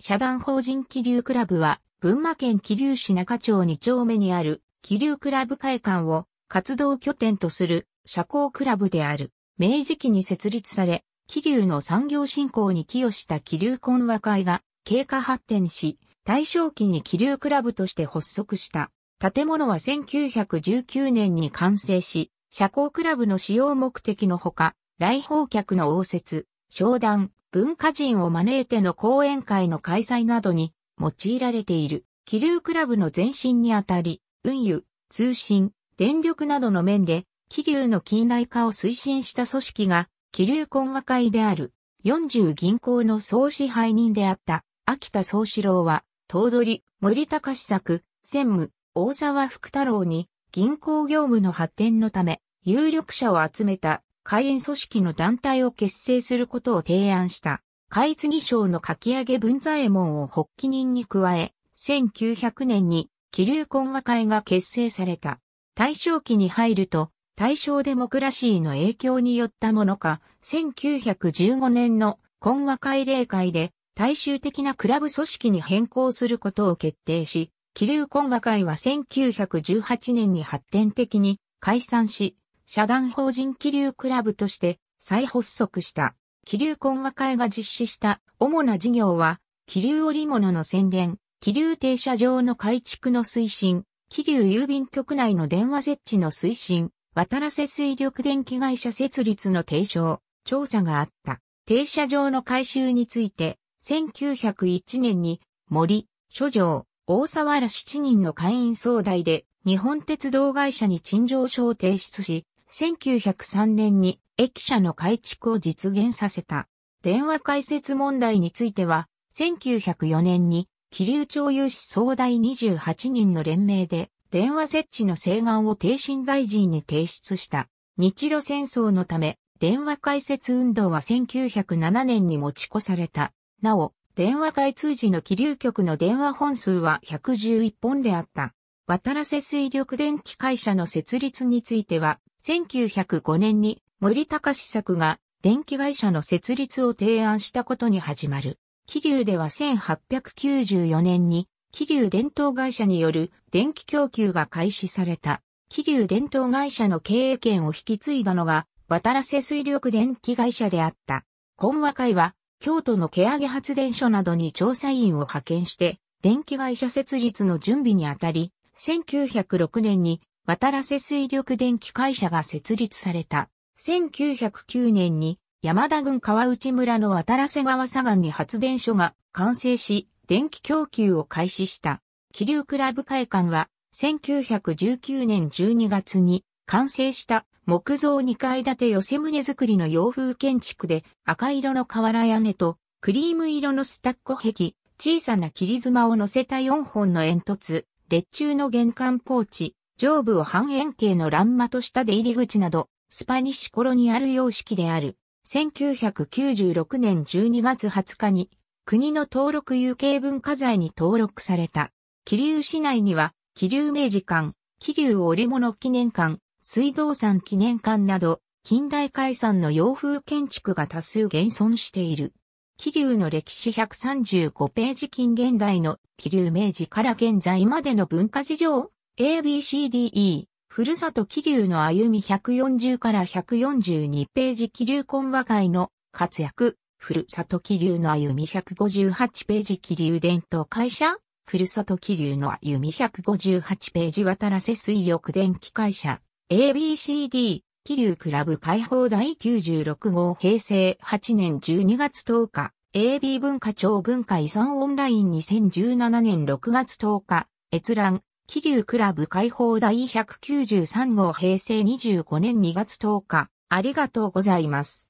社団法人気流クラブは、群馬県気流市中町2丁目にある気流クラブ会館を活動拠点とする社交クラブである。明治期に設立され、気流の産業振興に寄与した気流懇和会が経過発展し、大正期に気流クラブとして発足した。建物は1919年に完成し、社交クラブの使用目的のほか、来訪客の応接、商談、文化人を招いての講演会の開催などに用いられている。気流クラブの前身にあたり、運輸、通信、電力などの面で、気流の近代化を推進した組織が、気流懇和会である、40銀行の総支配人であった、秋田総志郎は、頭取、森高志作、専務、大沢福太郎に、銀行業務の発展のため、有力者を集めた会員組織の団体を結成することを提案した、海津議賞の書き上げ文左衛門を発起人に加え、1900年に気流懇和会が結成された。大正期に入ると、大正デモクラシーの影響によったものか、1915年の懇和会例会で、大衆的なクラブ組織に変更することを決定し、気流懇和会は1918年に発展的に解散し、社団法人気流クラブとして再発足した。気流懇話会が実施した主な事業は、気流織物の宣伝、気流停車場の改築の推進、気流郵便局内の電話設置の推進、渡らせ水力電気会社設立の提唱、調査があった。停車場の改修について、1901年に森、諸城、大沢ら7人の会員総代で日本鉄道会社に陳情書を提出し、1903年に駅舎の改築を実現させた。電話解説問題については、1904年に気流町有志総代28人の連名で、電話設置の請願を定進大臣に提出した。日露戦争のため、電話解説運動は1907年に持ち越された。なお、電話開通時の気流局の電話本数は111本であった。渡ら瀬水力電気会社の設立については、1905年に森高志作が電気会社の設立を提案したことに始まる。桐生では1894年に桐生伝統会社による電気供給が開始された。桐生伝統会社の経営権を引き継いだのが渡良瀬水力電気会社であった。今和会は京都の毛上げ発電所などに調査員を派遣して電気会社設立の準備にあたり、1906年に渡ら瀬水力電気会社が設立された。1909年に山田郡川内村の渡ら瀬川左岸に発電所が完成し、電気供給を開始した。気流クラブ会館は1919年12月に完成した木造2階建て寄せ棟造りの洋風建築で赤色の瓦屋根とクリーム色のスタッコ壁、小さな切り妻を乗せた4本の煙突、列柱の玄関ポーチ、上部を半円形の欄間とした出入り口など、スパニッシュコロニアル様式である。1996年12月20日に、国の登録有形文化財に登録された。桐生市内には、桐生明治館、桐生織物記念館、水道山記念館など、近代解散の洋風建築が多数現存している。桐生の歴史135ページ近現代の桐生明治から現在までの文化事情 ABCDE、ふるさと気流の歩み140から142ページ気流根和会の活躍、ふるさと気流の歩み158ページ気流伝統会社、ふるさと気流の歩み158ページ渡らせ水力電気会社、ABCD、気流クラブ開放第96号平成8年12月10日、AB 文化庁文化遺産オンライン2017年6月10日、閲覧、気流クラブ解放第193号平成25年2月10日、ありがとうございます。